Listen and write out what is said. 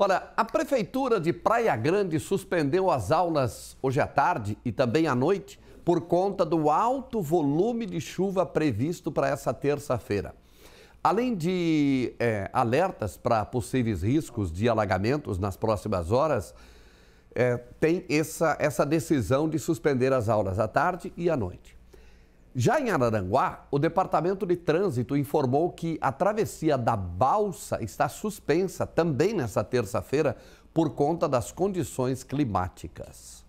Olha, a Prefeitura de Praia Grande suspendeu as aulas hoje à tarde e também à noite por conta do alto volume de chuva previsto para essa terça-feira. Além de é, alertas para possíveis riscos de alagamentos nas próximas horas, é, tem essa, essa decisão de suspender as aulas à tarde e à noite. Já em Araranguá, o Departamento de Trânsito informou que a travessia da balsa está suspensa também nesta terça-feira por conta das condições climáticas.